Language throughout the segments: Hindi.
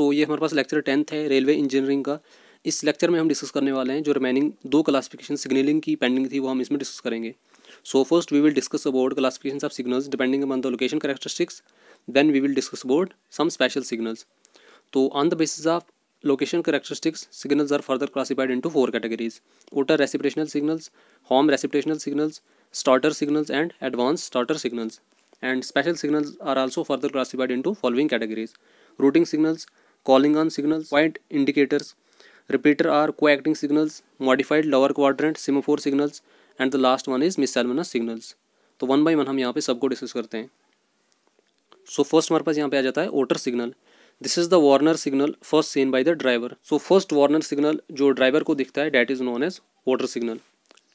सो ये हमारे पास लेक्चर टेंथ है रेलवे इंजीनियरिंग का इस लेक्चर में हम डिस्कस करने वाले हैं जो रिमेनिंग दो क्लासिफिकेशन सिग्नलिंग की पेंडिंग थी वो हम इसमें डिस्कस करेंगे so first we will discuss about classification of signals depending on the location characteristics then we will discuss about some special signals तो on the basis of location characteristics signals are further classified into four categories outer receptional signals home receptional signals starter signals and advance starter signals and special signals are also further classified into following categories routing signals calling on signal point indicators repeater are coacting signals modified lower quadrant semaphore signals and the last one is miscellaneous signals तो वन बाई वन हम यहाँ पे सबको डिस्कस करते हैं सो फर्स्ट हमारे पास यहाँ पे आ जाता है outer signal this is the warner signal first seen by the driver so first warner signal जो ड्राइवर को दिखता है that is known as outer signal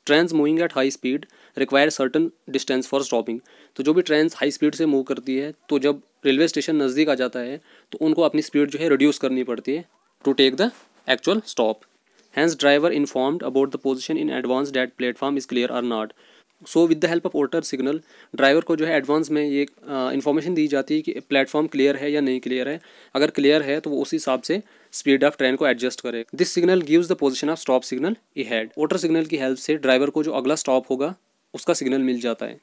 trains moving at high speed require certain distance for stopping तो जो भी ट्रेन्स हाई स्पीड से मूव करती है तो जब रेलवे स्टेशन नज़दीक आ जाता है तो उनको अपनी स्पीड जो है रिड्यूस करनी पड़ती है to take the actual stop hence driver informed about the position in advance that platform is clear or not so with the help of outer signal driver को जो है एडवांस में ये इन्फॉर्मेशन दी जाती है कि प्लेटफॉर्म क्लियर है या नहीं क्लियर है अगर क्लियर है तो वो उस हिसाब से स्पीड ऑफ ट्रेन को एडजस्ट करे this signal gives the position of stop signal ahead outer signal की हेल्प से ड्राइवर को जो अगला स्टॉप होगा उसका सिग्नल मिल जाता है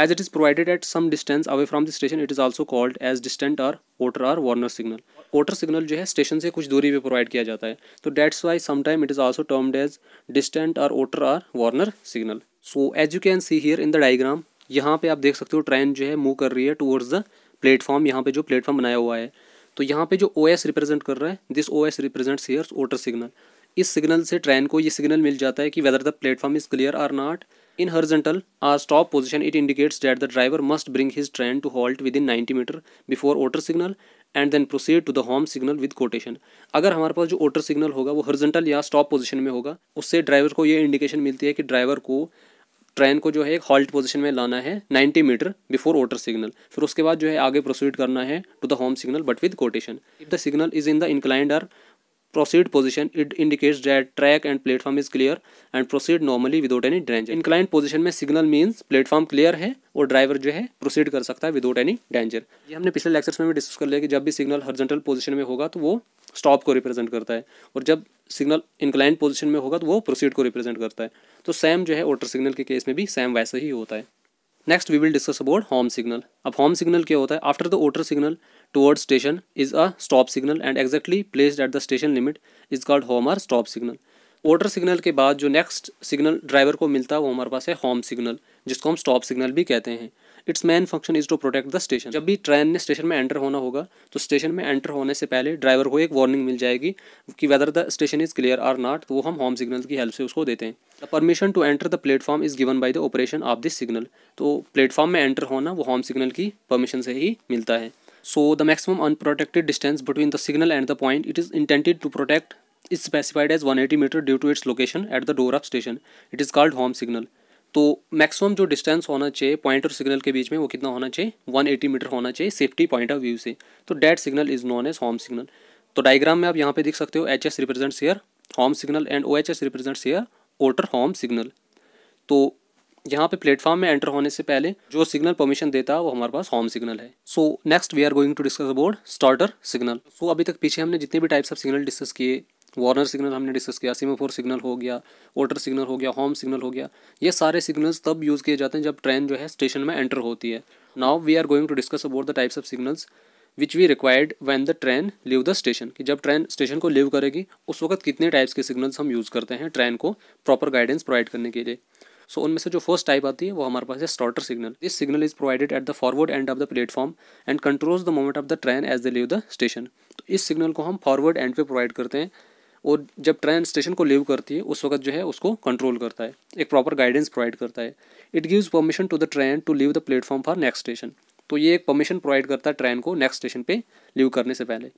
as it is provided at some distance away from the station it is also called as distant or outer or warner signal outer signal जो है स्टेशन से कुछ दूरी पर प्रोवाइड किया जाता है तो that's why sometime it is also termed as distant और outer or warner signal so as you can see here in the diagram यहाँ पे आप देख सकते हो ट्रेन जो है मूव कर रही है टूवर्ड्स द प्लेटफॉर्म यहाँ पे जो प्लेटफॉर्म बनाया हुआ है तो यहाँ पे जो ओ एस रिप्रेजेंट कर रहा है this O S represents here outer signal इस सिग्नल से ट्रेन को ये सिग्नल मिल जाता है कि whether the platform is clear or not in horizontal or stop stop it indicates indicates the driver must bring bring train to halt within 90 metre before outer signal and then proceed to the home signal with quotation अगर हमारे पास जो ओटर सिग्नल होगा वो हर्जेंटल या स्टॉप पोजिशन में होगा उससे ड्राइवर को ये इंडिकेशन मिलती है कि ड्राइवर को ट्रेन को जो है एक हॉल्ट पोजीशन में लाना है ninety metre before outer signal फिर उसके बाद जो है आगे प्रोसीड करना है to the home signal but with caution if the signal is in the inclined or proceed position it indicates that track and platform is clear and proceed normally without any danger inclined position में signal means platform clear है और driver जो है proceed कर सकता है without any danger ये हमने पिछले लेक्चर्स में भी डिस्कस कर लिया कि जब भी सिग्नल हॉरिजॉन्टल पोजीशन में होगा तो वो स्टॉप को रिप्रेजेंट करता है और जब सिग्नल इंक्लाइंड पोजीशन में होगा तो वो प्रोसीड को रिप्रेजेंट करता है तो सैम जो है वाटर सिग्नल के केस में भी सैम वैसा ही होता है next we will discuss about home signal अब होम सिग्नल क्या होता है after the outer signal toward station is a stop signal and exactly placed at the station limit is called home or stop signal outer signal के बाद जो नेक्स्ट सिग्नल ड्राइवर को मिलता है वो हमारे पास है होम सिग्नल जिसको हम स्टॉप सिग्नल भी कहते हैं it's main function is to protect the station जब भी ट्रेन ने स्टेशन में एंटर होना होगा तो स्टेशन में एंटर होने से पहले ड्राइवर को एक वार्निंग मिल जाएगी कि whether the station is clear or not वो हम होम सिग्नल की हेल्प से उसको देते हैं the permission to enter the platform is given by the operation of this signal तो प्लेटफॉर्म में एंटर होना वो होम सिग्नल की परमिशन से ही मिलता है the the maximum distance between the signal and the point it is intended to protect protect specified as one 180 metre due to its location at the door of station it is called home signal तो मैक्सिमम जो डिस्टेंस होना चाहिए पॉइंट और सिग्नल के बीच में वो कितना होना चाहिए 180 मीटर होना चाहिए सेफ्टी पॉइंट ऑफ व्यू से तो that signal is known as home signal तो डायग्राम में आप यहाँ पे देख सकते हो H S represent there home signal and O H S represents there outer home signal तो यहाँ पे प्लेटफॉर्म में एंटर होने से पहले जो सिग्नल परमिशन देता है वो हमारे पास होम सिग्नल है so next we are going to discuss about starter signal so अभी तक पीछे हमने जितने भी टाइप्स ऑफ सिग्नल डिस्कस किए वार्नर सिग्नल हमने डिस्कस किया सीमाफोर सिग्नल हो गया वोटर सिग्नल हो गया होम सिग्नल हो गया ये सारे सिग्नल्स तब यूज़ किए जाते हैं जब ट्रेन जो है स्टेशन में एंटर होती है now we are going to discuss about the types of signals which we required when the train leave the station कि जब ट्रेन स्टेशन को लीव करेगी उस वक्त कितने टाइप्स के सिग्नल्स हम यूज़ करते हैं ट्रेन को प्रॉपर गाइडेंस प्रोवाइड करने के लिए सो so, उनमें से जो फर्स्ट टाइप आती है वो हमारे पास है starter signal this signal is provided at the forward end of the platform and controls the movement of the train as the leave the station तो इस सिग्नल को हम फॉरवर्ड एंड पे प्रोवाइड करते हैं और जब ट्रेन स्टेशन को लीव करती है उस वक्त जो है उसको कंट्रोल करता है एक प्रॉपर गाइडेंस प्रोवाइड करता है it gives permission to the train to leave the platform for next station तो ये एक परमिशन प्रोवाइड करता है ट्रेन को नेक्स्ट स्टेशन पे लीव करने से पहले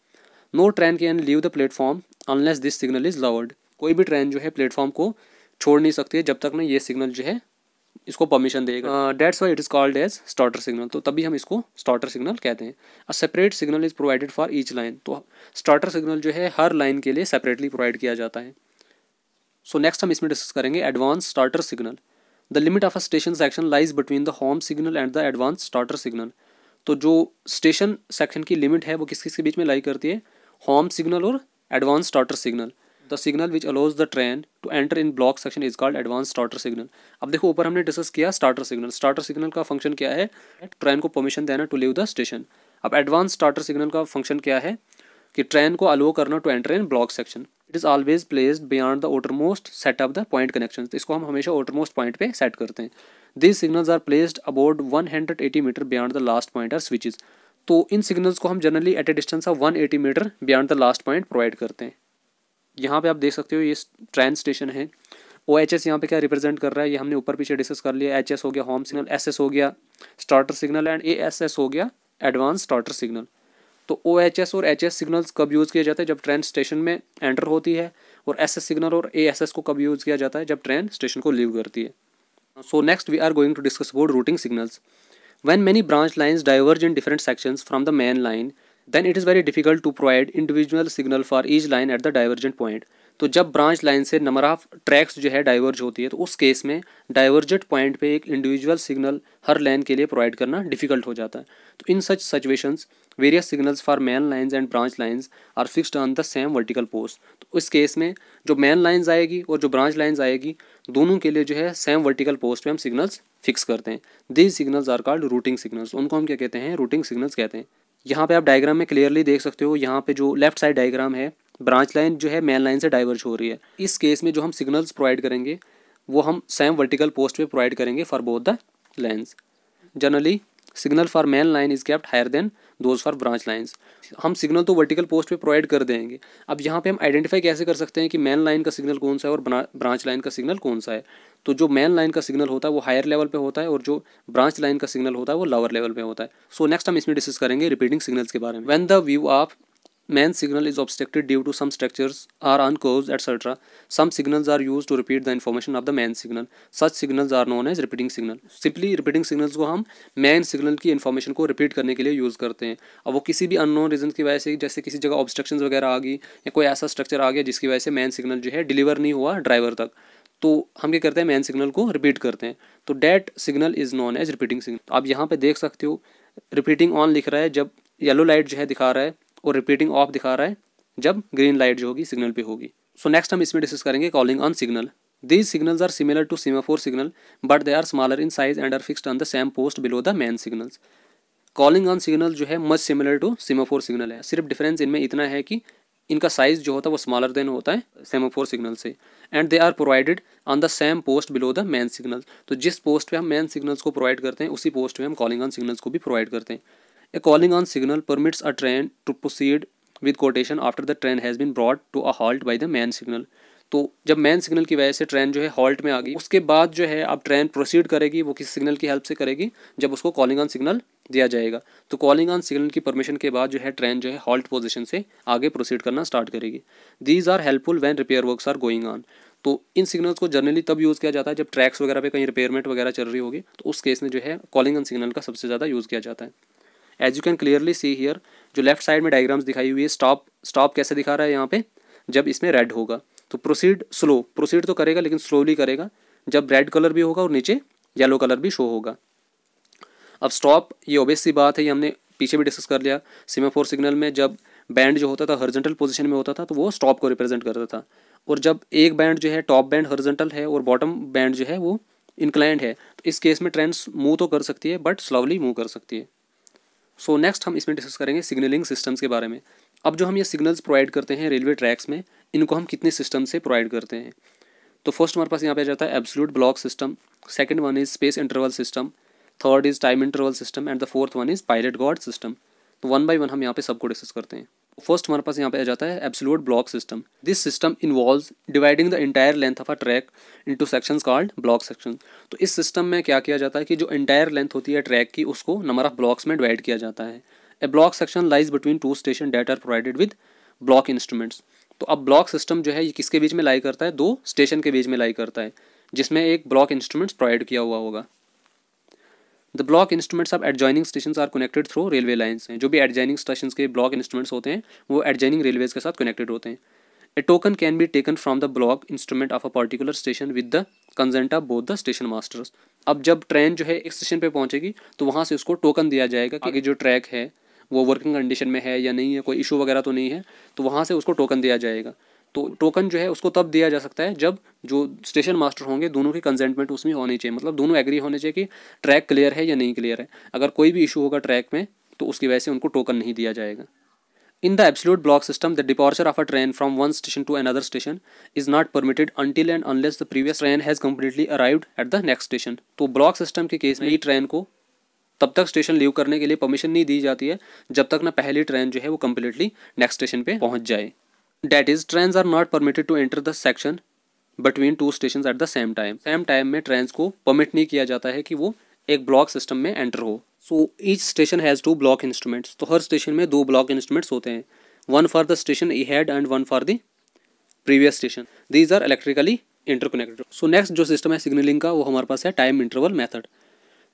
no train can leave the platform unless this signal is lowered कोई भी ट्रेन जो है प्लेटफॉर्म को छोड़ नहीं सकती है जब तक ना ये सिग्नल जो है इसको परमिशन देगा that's why it is called as starter signal तो तभी हम इसको स्टार्टर सिग्नल कहते हैं a separate signal is provided for each line तो स्टार्टर सिग्नल जो है हर लाइन के लिए सेपरेटली प्रोवाइड किया जाता है सो so, नेक्स्ट हम इसमें डिस्कस करेंगे advance starter signal the limit of a station section lies between the home signal and the advance starter signal तो जो स्टेशन सेक्शन की लिमिट है वो किस किस के बीच में लाई करती है होम सिग्नल और advance starter signal the signal which allows the train to enter in block section is called advance starter signal अब देखो ऊपर हमने डिस्कस किया स्टार्टर सिग्नल स्टार्टर सिग्नल का फंक्शन क्या है ट्रेन को परमिशन देना टू लीव द स्टेशन अब एडवांस स्टार्टर सिग्नल का फंक्शन क्या है कि ट्रेन को अलो करना to enter in block section it is always placed beyond the outermost set of the point connection इसको हम हमेशा ऑटर मोस्ट पॉइंट पे सेट करते हैं this signals are placed about 180 metre beyond the last point or switches तो इन सिग्नल्स को हम generally at a distance of 180 metre beyond the last point provide करते हैं यहाँ पे आप देख सकते हो ये ट्रेन स्टेशन है ओ एच एस यहाँ पे क्या रिप्रेजेंट कर रहा है ये हमने ऊपर पीछे डिस्कस कर लिया एच एस हो गया होम सिग्नल एस एस हो गया starter signal and A S S हो गया एडवांस स्टार्टर सिग्नल तो ओ एच एस और एच एस सिग्नल्स कब यूज़ किया जाता है जब ट्रेन स्टेशन में एंटर होती है और एस एस सिग्नल और ए एस एस को कब यूज़ किया जाता है जब ट्रेन स्टेशन को लीव करती है so next we are going to discuss about routing signals when many branch lines diverge in different section from the main line then it is very difficult to provide individual signal for each line at the divergent point तो जब ब्रांच लाइन से नंबर ऑफ ट्रैक्स जो है डाइवर्ज होती है तो उस केस में डाइवर्जेंट पॉइंट पे एक इंडिविजुअल सिग्नल हर लाइन के लिए प्रोवाइड करना डिफिकल्ट हो जाता है तो in such situations various signals for main lines and branch lines are fixed on the same vertical post तो इस केस में जो मैन लाइन्स आएगी और जो ब्रांच लाइन्स आएगी दोनों के लिए जो है सेम वर्टिकल पोस्ट पे हम सिग्नल्स फिक्स करते हैं these signals are called routing signals उनको हम क्या कहते हैं रूटिंग सिग्नल्स कहते हैं यहाँ पे आप डायग्राम में क्लियरली देख सकते हो यहाँ पे जो लेफ्ट साइड डायग्राम है ब्रांच लाइन जो है मेन लाइन से डाइवर्ज हो रही है इस केस में जो हम सिग्नल्स प्रोवाइड करेंगे वो हम सेम वर्टिकल पोस्ट पे प्रोवाइड करेंगे for both the lines generally signal for main line is kept higher than those for branch lines हम सिग्नल तो वर्टिकल पोस्ट पे प्रोवाइड कर देंगे अब यहाँ पे हम आइडेंटिफाई कैसे कर सकते हैं कि मैन लाइन का सिग्नल कौन सा है और ब्रांच लाइन का सिग्नल कौन सा है तो जो मेन लाइन का सिग्नल होता है वो हायर लेवल पे होता है और जो ब्रांच लाइन का सिग्नल होता है वो लोअर लेवल पे होता है सो नेक्स्ट हम इसमें डिस्कस करेंगे रिपीटिंग सिग्नल्स के बारे में when the view of main signal is obstructed due to some structures or on course etcetera some signal are used to repeat the information of the main signal such signals are known as repeating signal simply repeating signals को हम मैन सिग्नल की इन्फॉर्मेशन को रिपीट करने के लिए यूज़ करते हैं अब वो किसी भी अन नोन रीजन की वजह से जैसे किसी जगह ऑब्सट्रक्शन वगैरह आ गई या कोई ऐसा स्ट्रक्चर आ गया जिसकी वजह से मैन सिग्नल जो है डिलीवर नहीं हुआ ड्राइवर तक तो हम क्या करते हैं मैन सिग्नल को रिपीट करते हैं तो that signal is known as repeating signal आप यहाँ पे देख सकते हो रिपीटिंग ऑन लिख रहा है जब येलो लाइट जो है दिखा रहा है और रिपीटिंग ऑफ दिखा रहा है जब ग्रीन लाइट जो होगी सिग्नल पे होगी सो नेक्स्ट हम इसमें डिस्कस करेंगे calling on signal these signals are similar to semaphore signal but they are smaller in size and are fixed on the same post below the main signals calling on signal जो है much similar to semaphore signal है सिर्फ डिफरेंस इनमें इतना है कि इनका साइज़ जो होता है वो स्मॉलर देन होता है सेमोफोर सिग्नल से and they are provided on the same post below the main signal तो जिस पोस्ट पे हम मैन सिग्नल्स को प्रोवाइड करते हैं उसी पोस्ट पे हम कॉलिंग ऑन सिग्नल्स को भी प्रोवाइड करते हैं a calling on signal permits a train to proceed with caution after the train has been brought to a halt by the main signal तो जब मैन सिग्नल की वजह से ट्रेन जो है हॉल्ट में आ गई उसके बाद जो है अब ट्रेन प्रोसीड करेगी वो किसी सिग्नल की हेल्प से करेगी जब उसको कॉलिंग ऑन सिग्नल दिया जाएगा तो कॉलिंग ऑन सिग्नल की परमिशन के बाद जो है ट्रेन जो है हॉल्ट पोजिशन से आगे प्रोसीड करना स्टार्ट करेगी these are helpful when repair work are going on तो इन सिग्नल्स को जनरली तब यूज़ किया जाता है जब ट्रैक्स वगैरह पे कहीं रिपेयरमेंट वगैरह चल रही होगी तो उस केस में जो है कॉलिंग ऑन सिग्नल का सबसे ज़्यादा यूज़ किया जाता है as you can clearly see here जो लेफ्ट साइड में डायग्राम्स दिखाई हुई है स्टॉप स्टॉप कैसे दिखा रहा है यहाँ पे जब इसमें रेड होगा तो प्रोसीड स्लो प्रोसीड तो करेगा लेकिन स्लोली करेगा जब रेड कलर भी होगा और नीचे येलो कलर भी शो होगा अब स्टॉप ये ओबियस सी बात है ये हमने पीछे भी डिस्कस कर लिया सीमाफोर सिग्नल में जब बैंड जो होता था हर्जेंटल पोजिशन में होता था तो वो स्टॉप को रिप्रेजेंट करता था और जब एक बैंड जो है टॉप बैंड हर्जेंटल है और बॉटम बैंड जो है वो इंक्लाइंड है तो इस केस में ट्रेंड्स मूव तो कर सकती है बट स्लोली मूव कर सकती है सो so, नेक्स्ट हम इसमें डिस्कस करेंगे सिग्नलिंग सिस्टम्स के बारे में अब जो हम ये सिग्नल्स प्रोवाइड करते हैं रेलवे ट्रैक्स में इनको हम कितने सिस्टम से प्रोवाइड करते हैं तो फर्स्ट हमारे पास यहाँ पे आ जाता है absolute block system second one is space interval system third is time interval system and the fourth one is pilot guard system तो वन बाई वन हम यहाँ पे सबको डिस्कस करते हैं फर्स्ट हमारे पास यहाँ पे आ जाता है absolute block system this system involve dividing the entire length of a track into section called block section तो इस सिस्टम में क्या किया जाता है कि जो इंटायर लेंथ होती है ट्रैक की उसको नंबर ऑफ ब्लॉक्स में डिवाइड किया जाता है a block section lies between two station that are provided with block instruments तो अब ब्लॉक सिस्टम जो है ये किसके बीच में लाई करता है दो स्टेशन के बीच में लाई करता है जिसमें एक ब्लॉक इंस्ट्रूमेंट्स प्रोवाइड किया हुआ होगा the block instruments of adjoining station are connected through railway lines हैं जो भी एडजॉइनिंग स्टेशन के ब्लॉक इंस्ट्रूमेंट्स होते हैं वो एडजॉइनिंग रेलवेज के साथ कनेक्टेड होते हैं a token can be taken from the block instrument of a particular station with the consent of both the station masters अब जब ट्रेन जो है एक स्टेशन पर पहुंचेगी तो वहाँ से उसको टोकन दिया जाएगा क्योंकि जो ट्रैक है वो वर्किंग कंडीशन में है या नहीं है कोई इशू वगैरह तो नहीं है तो वहाँ से उसको टोकन दिया जाएगा तो टोकन जो है उसको तब दिया जा सकता है जब जो स्टेशन मास्टर होंगे दोनों की कंजेंटमेंट उसमें होनी चाहिए मतलब दोनों एग्री होने चाहिए कि ट्रैक क्लियर है या नहीं क्लियर है अगर कोई भी इशू होगा ट्रैक में तो उसकी वजह से उनको टोकन नहीं दिया जाएगा in the absolute block system the departure of a train from one station to another station is not permitted until and unless the previous train has completely arrived at the next station तो ब्लॉक सिस्टम के केस में ही ट्रेन को तब तक स्टेशन लीव करने के लिए परमिशन नहीं दी जाती है जब तक ना पहली ट्रेन जो है वो कम्प्लीटली नेक्स्ट स्टेशन पे पहुंच जाए that is train are not permitted to enter the section between two station at the same time same time में ट्रेन को परमिट नहीं किया जाता है कि वो एक ब्लॉक सिस्टम में एंटर हो so each station has two block instruments तो हर स्टेशन में दो ब्लॉक इंस्ट्रूमेंट्स होते हैं one for the station ahead and one for the previous station these are electrically interconnected so next जो सिस्टम है सिग्नलिंग का वो हमारे पास है time interval method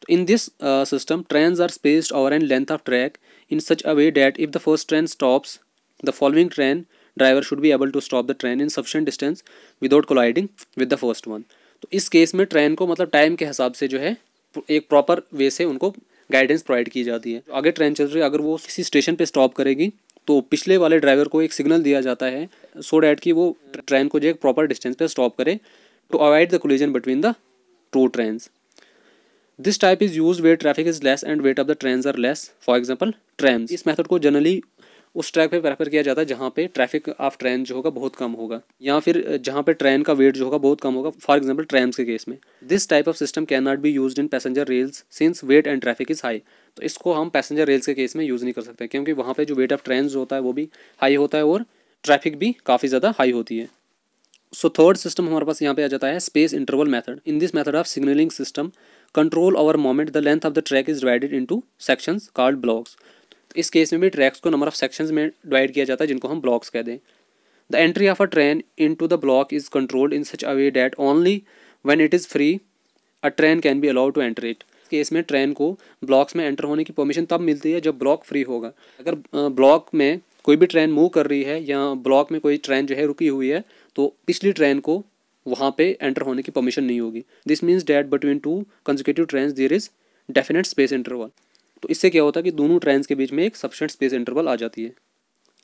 in this uh, system trains are spaced over an length of track in such a way that if the first train stops the following train driver should be able to stop the train in sufficient distance without colliding with the first one तो इस केस में ट्रेन को मतलब टाइम के हिसाब से जो है एक प्रॉपर वे से उनको गाइडेंस प्रोवाइड की जाती है आगे ट्रेन चल रही है अगर वो किसी स्टेशन पे स्टॉप करेगी तो पिछले वाले ड्राइवर को एक सिग्नल दिया जाता है सो डैट कि वो ट्रेन को जो एक प्रॉपर डिस्टेंस पे स्टॉप करे to avoid the collision between the two trains this type is use weight traffic is less and weight of the train are less for example train इस मेथड को जनरली उस ट्रैक पे प्रेफर किया जाता है जहाँ पे ट्रैफिक ऑफ ट्रेन जो होगा बहुत कम होगा या फिर जहाँ पे ट्रेन का वेट जो होगा बहुत कम होगा फॉर एग्जाम्पल ट्रेन के केस में this type of system can not be use in passenger rails since weight and traffic is high तो इसको हम पैसेंजर रेल्स के केस में यूज़ नहीं कर सकते क्योंकि वहाँ पर जो वेट ऑफ ट्रेन होता है वो भी हाई होता है और ट्रैफिक भी काफ़ी ज़्यादा हाई होती है सो थर्ड सिस्टम हमारे पास यहाँ पे आ जाता है space interval method in this method of signalling system control over moment the length of the track is divided into sections called blocks इस केस में भी ट्रैक्स को नंबर ऑफ सेक्शंस में डिवाइड किया जाता है जिनको हम ब्लॉक्स कह दें the entry of a train into the block is controlled in such a way that only when it is free a train can be allowed to enter it case में ट्रेन को ब्लॉक्स में एंटर होने की परमिशन तब मिलती है जब ब्लॉक फ्री होगा अगर ब्लॉक में कोई भी ट्रेन मूव कर रही है या ब्लॉक में कोई ट्रेन जो है रुकी हुई है तो पिछली ट्रेन को वहाँ पे एंटर होने की परमिशन नहीं होगी this means that between two consecutive train there is definite space interval तो इससे क्या होता है कि दोनों ट्रेन के बीच में एक सफिशेंट स्पेस इंटरवल आ जाती है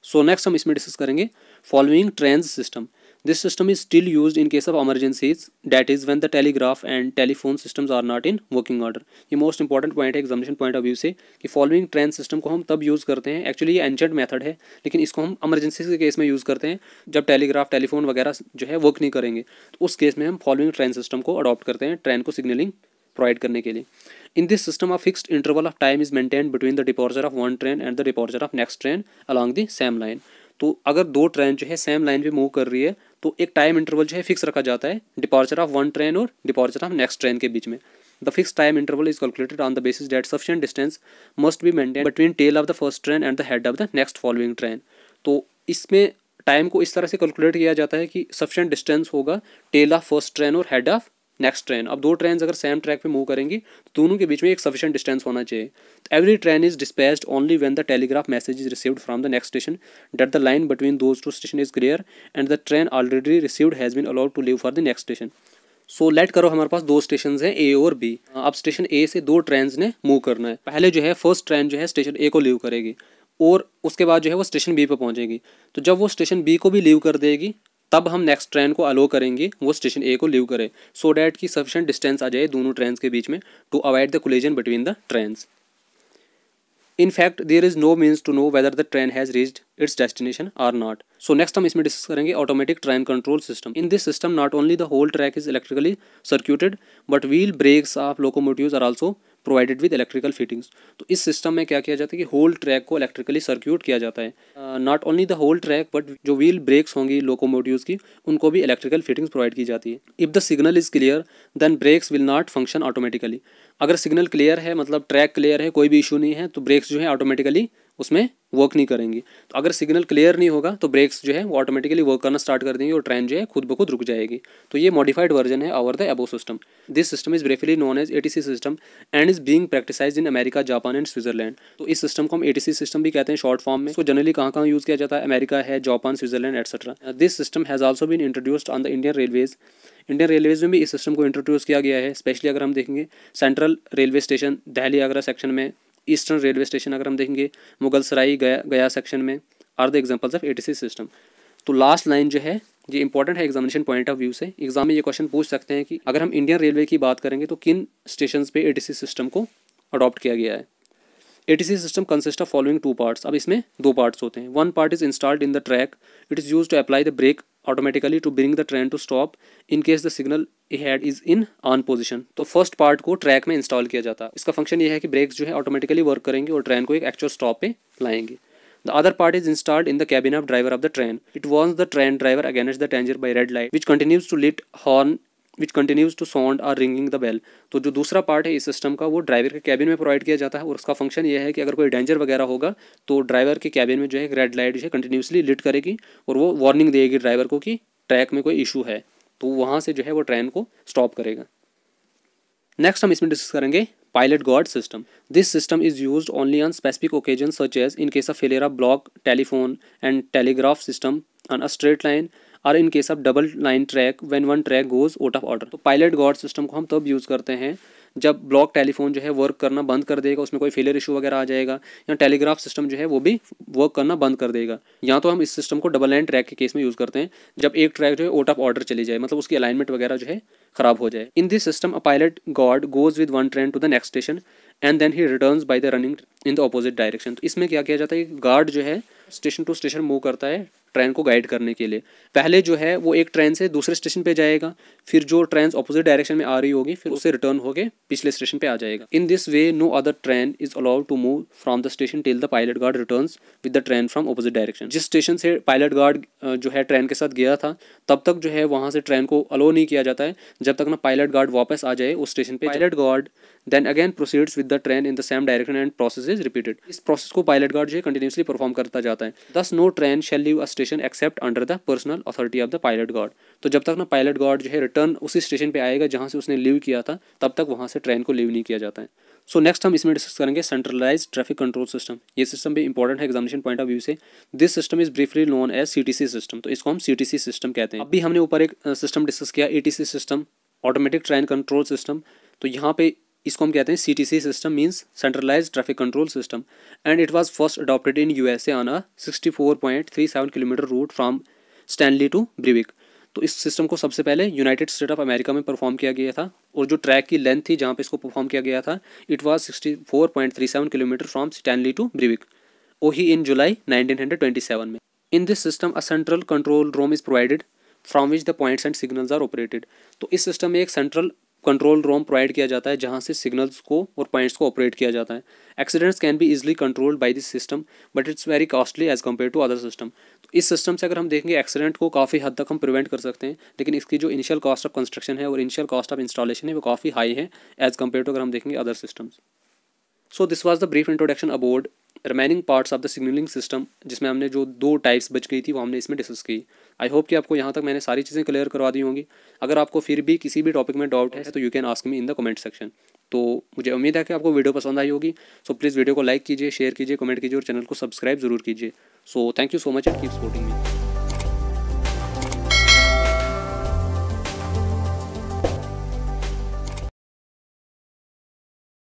सो so नेक्स्ट हम इसमें डिस्कस करेंगे following train system this system is still use in case of emergencies that is one the telegraph and telephone system are not in working order. ये मोस्ट इंपॉर्टेंट पॉइंट है एग्जामिनेशन पॉइंट ऑफ व्यू से कि फॉलोइंग ट्रेन सिस्टम को हम तब यूज़ करते हैं एक्चुअली ये एंशंट मेथड है लेकिन इसको हम एमरजेंसी के केस में यूज़ करते हैं जब टेलीग्राफ टेलीफोन वगैरह जो है वर्क नहीं करेंगे तो उस केस में हम फॉलोइंग ट्रेन सिस्टम को अडॉप्ट करते हैं ट्रेन को सिग्नलिंग प्रोवाइड करने के लिए in this system of fixed interval of time is maintain between the departure of one train and the departure of next train along the same line तो अगर दो ट्रेन जो है सेम लाइन पे मूव कर रही है तो एक टाइम इंटरवल जो है फिक्स रखा जाता है डिपार्चर ऑफ वन ट्रेन और डिपार्चर ऑफ नेक्स्ट ट्रेन के बीच में the fix time interval is calculated on the basis that sufficient distance must be maintain between tail of the first train and the head of the next following train तो इसमें टाइम को इस तरह से कैलकुलेट किया जाता है कि सफिशियंट डिस्टेंस होगा टेल ऑफ फर्स्ट ट्रेन और हेड ऑफ नेक्स्ट ट्रेन अब दो ट्रेन अगर सेम ट्रैक पे मूव करेंगी तो दोनों के बीच में एक सफिशेंट डिस्टेंस होना चाहिए तो every train is dispatched only when the telegraph message is received from the next station that the line between those two station is clear and the train already received has been allowed to leave for the next station so let करो हमारे पास दो स्टेशन हैं ए और बी हाँ, अब स्टेशन ए से दो ट्रेन ने मूव करना है पहले जो है फर्स्ट ट्रेन जो है स्टेशन ए को लीव करेगी और उसके बाद जो है वो स्टेशन बी पर पहुंचेगी तो जब वो स्टेशन बी को भी लीव कर देगी तब हम नेक्स्ट ट्रेन को अलो करेंगे वो स्टेशन ए को लीव करें सो डैट की सफिशेंट डिस्टेंस आ जाए दोनों ट्रेन के बीच में to avoid the collision between the train in fact there is no means to know whether the train has reached its destination or not so next हम इसमें डिस्कस करेंगे automatic train control system in this system not only the whole track is electrically circuited but wheel brakes of locomotive are also provided with electrical fittings तो इस सिस्टम में क्या किया जाता है कि होल ट्रैक को इलेक्ट्रिकली सर्क्यूट किया जाता है not only the whole track but जो व्हील ब्रेक्स होंगी लोकोमोटिव्स की उनको भी इलेक्ट्रिकल फिटिंग्स प्रोवाइड की जाती है if the signal is clear then brakes will not function automatically अगर सिग्नल क्लियर है मतलब ट्रैक क्लियर है कोई भी इशू नहीं है तो ब्रेक्स जो है ऑटोमेटिकली उसमें वर्क नहीं करेंगी तो अगर सिग्नल क्लियर नहीं होगा तो ब्रेक्स जो है वो ऑटोमेटिकली वर्क करना स्टार्ट कर देंगे और ट्रेन जो है खुद ब खुद रुक जाएगी तो ये मॉडिफाइड वर्जन है our the above system this system is briefly known as A system and is being practise in America Japan and Switzerland तो इस सिस्टम को हम ए सिस्टम भी कहते हैं शॉर्ट फॉर्म में इसको जनरली कहाँ कहाँ यूज़ किया जाता है अमेरिका है Japan Switzerland etcetera this system has also been introduced on the Indian railways Indian railways में भी इस सिस्टम को इंट्रोड्यूस किया गया है स्पेशली अगर हम देखेंगे central railway station Delhi Agra section में ईस्टर्न रेलवे स्टेशन अगर हम देखेंगे मुगल सराई गया गया सेक्शन में are the examples of A system तो लास्ट लाइन जो है ये इंपॉर्टेंट है एग्जामिनेशन पॉइंट ऑफ व्यू से एग्जाम में ये क्वेश्चन पूछ सकते हैं कि अगर हम इंडियन रेलवे की बात करेंगे तो किन स्टेशन पर ए सिस्टम को अडॉप्ट किया गया है A system consist of following two parts अब इसमें दो पार्ट्स होते हैं one part is installed in the track it is use to apply the brake automatically to bring the train to stop in case the signal head is in on position तो फर्स्ट पार्ट को ट्रैक में इंस्टॉल किया जाता है इसका फंक्शन ये है कि ब्रेक्स जो है ऑटोमेटिकली वर्क करेंगे और ट्रेन को एक एक्चुअल स्टॉप पे लाएंगे The other part is installed in the cabin of driver of the train. It warns the train driver against the danger by red light, which continues to lit horn which continues to sound or ringing the bell तो जो दूसरा पार्ट है इस सिस्टम का वो ड्राइवर के कैबिन में प्रोवाइड किया जाता है और उसका फंक्शन ये है कि अगर कोई डेंजर वगैरह होगा तो ड्राइवर के कैबिन में जो है रेड लाइट जो है कंटिन्यूसली लिट करेगी और वो वार्निंग देगी ड्राइवर को कि ट्रैक में कोई इशू है तो वहाँ से जो है वो ट्रेन को स्टॉप करेगा नेक्स्ट हम इसमें डिस्कस करेंगे pilot guard system this system is use only on specific occasion such as in case of failure of block telephone and telegraph system on a straight or in case of double line track when one track goes out of order तो पायलट गॉड सिस्टम को हम तब यूज़ करते हैं जब ब्लॉक टेलीफोन जो है वर्क करना बंद कर देगा उसमें कोई फेलियर इशू वगैरह आ जाएगा या टेलीग्राफ सिस्टम जो है वो भी वर्क करना बंद कर देगा या तो हम इस सिस्टम को डबल लाइन ट्रैक के केस में यूज़ करते हैं जब एक ट्रैक जो है आउट ऑफ ऑर्डर चली जाए मतलब उसकी अलाइनमेंट वगैरह जो है खराब हो जाए in this system a pilot guard goes with one train to the next station and then he return by the running in the opposite direction तो इसमें क्या किया जाता है गार्ड जो है स्टेशन टू स्टेशन मूव करता है ट्रेन को गाइड करने के लिए पहले जो है वो एक ट्रेन से दूसरे स्टेशन पे जाएगा फिर जो ट्रेन अपोजिट डायरेक्शन में आ रही होगी फिर उसे रिटर्न होकर पिछले स्टेशन पे आ जाएगा in this way no other train is allowed to move from the station till the pilot guard return with the train from opposite direction जिस स्टेशन से पायलट गार्ड जो है ट्रेन के साथ गया था तब तक जो है वहां से ट्रेन को अलो नहीं किया जाता है जब तक ना पायलट गार्ड वापस आ जाए उस स्टेशन पे pilot guard then again proceeds with the train in the same direction and process is repeated इस प्रोसेस को पायलट गार्ड जो है कंटिन्यूसली परफॉर्म करता जाता है thus no train shall leave a station except under the personal authority of the pilot guard तो जब तक ना पायलट गार्ड जो है रिटर्न उसी स्टेशन पे आएगा जहाँ से उसने लीव किया था तब तक वहाँ से ट्रेन को लीव नहीं किया जाता है सो so नेक्स्ट हम इसमें डिस्कस करेंगे सेंट्रलाइज ट्रैफिक कंट्रोल सिस्टम ये सिस्टम भी इंपॉर्टेंट है एग्जामिनेशन पॉइंट ऑफ व्यू से this system is briefly known as C system तो इसको हम सी सिस्टम कहते हैं अभी हमने ऊपर एक सिस्टम डिस्कस किया A system automatic train control system तो यहाँ पे इसको हम कहते हैं C T C system means centralise traffic control system and it was first adopted in U S A आना sixty four point three seven kilometre route from Stanley to Berwick तो इस सिस्टम को सबसे पहले यूनाइटेड स्टेट ऑफ अमेरिका में परफॉर्म किया गया था और जो ट्रैक की लेंथ थी जहाँ पे इसको परफॉर्म किया गया था it was 64.37 kilometre from Stanley to Berwick Ohio in July 1927 में in this system a central control room is provided from which the points and signals are operated तो इस सिस्टम में एक सेंट्रल कंट्रोल रोम प्रोवाइड किया जाता है जहाँ से सिग्नल्स को और पॉइंट्स को ऑपरेट किया जाता है accidents can be easily controlled by this system but it's very costly as compare to other system तो इस सिस्टम से अगर हम देखेंगे एक्सीडेंट को काफ़ी हद तक हम प्रिवेंट कर सकते हैं लेकिन इसकी जो इनिशियल कॉस्ट ऑफ कंस्ट्रक्शन है और इनिशियल कॉस्ट ऑफ इंस्टॉलेशन है वो काफ़ी हाई है एज कम्पेयर टू अगर हम देखेंगे other systems so this was the brief introduction about remaining parts of the signalling system जिसमें हमने जो दो टाइप्स बच गई थी वो हमने इसमें डिस्कस की आई होप कि आपको यहाँ तक मैंने सारी चीज़ें क्लियर करवा दी होंगी अगर आपको फिर भी किसी भी टॉपिक में डाउट है तो you can ask me in the comment section तो मुझे उम्मीद है कि आपको वीडियो पसंद आई होगी सो प्लीज़ वीडियो को लाइक कीजिए शेयर कीजिए कमेंट कीजिए और चैनल को सब्सक्राइब जरूर कीजिए so thank you so much and keep supporting me